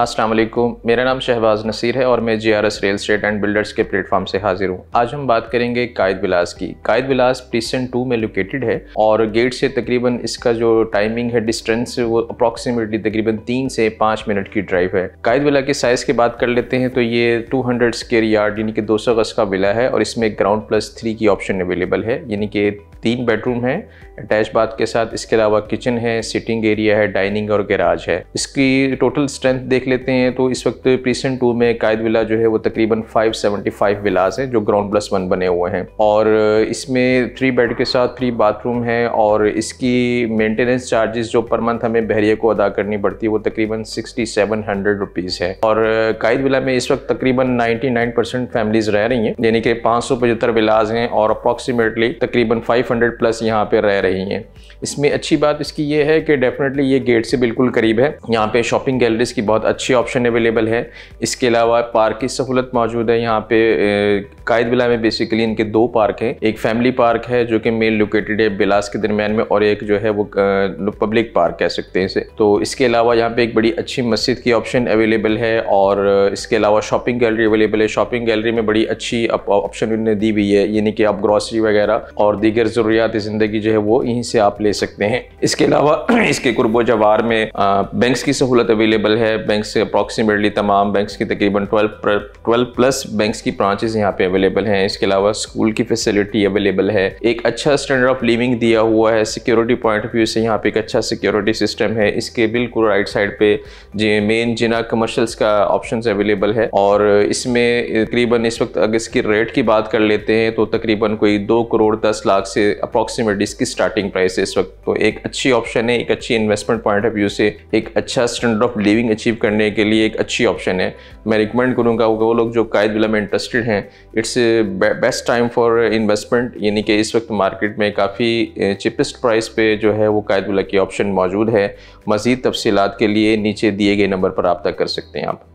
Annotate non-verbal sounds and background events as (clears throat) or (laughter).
अस्सलाम वालेकुम मेरा नाम शहबाज नसीर है और मैं S real estate and builders के प्लेटफॉर्म से हाजिर हूँ आज हम बात करेंगे कायद बिलास की कायद बिलास प्रीसेंट टू में लोकेटेड है और गेट से तकरीबन इसका जो टाइमिंग है डिस्टेंस वो अप्रॉक्सीमेटली तकरीबन तीन से पाँच मिनट की ड्राइव है कायद बिला के साइज़ की बात कर लेते हैं तो ये टू हंड्रेड स्केयर यार्ड यानी कि दो सौ गज़ का बिला है और इसमें ग्राउंड प्लस थ्री की ऑप्शन अवेलेबल है यानी कि तीन बेडरूम है अटैच बाथ के साथ इसके अलावा किचन है सिटिंग एरिया है डाइनिंग और गैराज है इसकी टोटल स्ट्रेंथ देख लेते हैं तो इस वक्त प्रीसेंट टू में कायद विला जो है वो तकरीबन 575 सेवेंटी विलाज हैं जो ग्राउंड प्लस वन बने हुए हैं और इसमें थ्री बेड के साथ थ्री बाथरूम है और इसकी मेंटेनेंस चार्जेस जो पर मंथ हमें बहरिया को अदा करनी पड़ती है वो तकरीबन सिक्सटी सेवन हंड्रेड रुपीज़ है और कायद विला में इस वक्त तकरीबन नाइन्टी नाइन परसेंट फैमिलीज रह रही हैं यानी कि पाँच सौ पचहत्तर विलाज हैं और अप्रॉक्सीमेटली तकरीबन फाइव हंड्रेड प्लस यहाँ पर रह रही हैं इसमें अच्छी बात इसकी ये है कि डेफिनेटली ये गेट से बिल्कुल करीब है यहाँ पे शॉपिंग गैलरीज की बहुत अच्छी ऑप्शन अवेलेबल है इसके अलावा पार्क की सहूलत मौजूद है यहाँ पे कायद बिला में बेसिकली इनके दो पार्क हैं एक फैमिली पार्क है जो कि मेन लोकेटेड है बिलास के दरमियान में और एक जो है वो पब्लिक पार्क कह सकते हैं इसे तो इसके अलावा यहाँ पे एक बड़ी अच्छी मस्जिद की ऑप्शन अवेलेबल है और इसके अलावा शॉपिंग गैलरी अवेलेबल है शॉपिंग गैलरी में बड़ी अच्छी ऑप्शन उन्होंने दी हुई है यानी कि आप ग्रॉसरी वगैरह और दीगर ज़रूरियात ज़िंदगी जो है वो यहीं से आप ले सकते हैं इसके अलावा (clears throat) इसके कुर्बो जवार में बैंक की सहूलत अवेलेबल है बैंक बैंक से अप्रॉक्सीमेटली तमाम बैंक्स की तकरीबन 12 12 प्लस बैंक्स की ब्रांचेज यहाँ पे अवेलेबल हैं इसके अलावा स्कूल की फैसिलिटी अवेलेबल है एक अच्छा स्टैंडर्ड ऑफ लिविंग दिया हुआ है सिक्योरिटी पॉइंट ऑफ व्यू से यहाँ पे एक अच्छा सिक्योरिटी सिस्टम है इसके बिल्कुल राइट साइड पे जी मेन जिना कमर्शल्स का ऑप्शन अवेलेबल है और इसमें तकरीबन इस वक्त अगर इसकी रेट की बात कर लेते हैं तो तकरीबन कोई दो करोड़ दस लाख से अप्रॉक्सीमेटली इसकी स्टार्टिंग प्राइस है इस वक्त तो एक अच्छी ऑप्शन है एक अच्छी इन्वेस्टमेंट पॉइंट ऑफ व्यू से एक अच्छा स्टैंडर्ड ऑफ लिविंग अचीव कर करने के लिए एक अच्छी ऑप्शन है मैं रिकमेंड करूँगा वो लोग जो कायद बिला में इंटरेस्टेड हैं it's best time for investment यानी कि इस वक्त मार्केट में काफ़ी चिपेस्ट प्राइस पे जो है वो कायद बिला की ऑप्शन मौजूद है मज़ीद तफसीत के लिए नीचे दिए गए नंबर पर रबता कर सकते हैं आप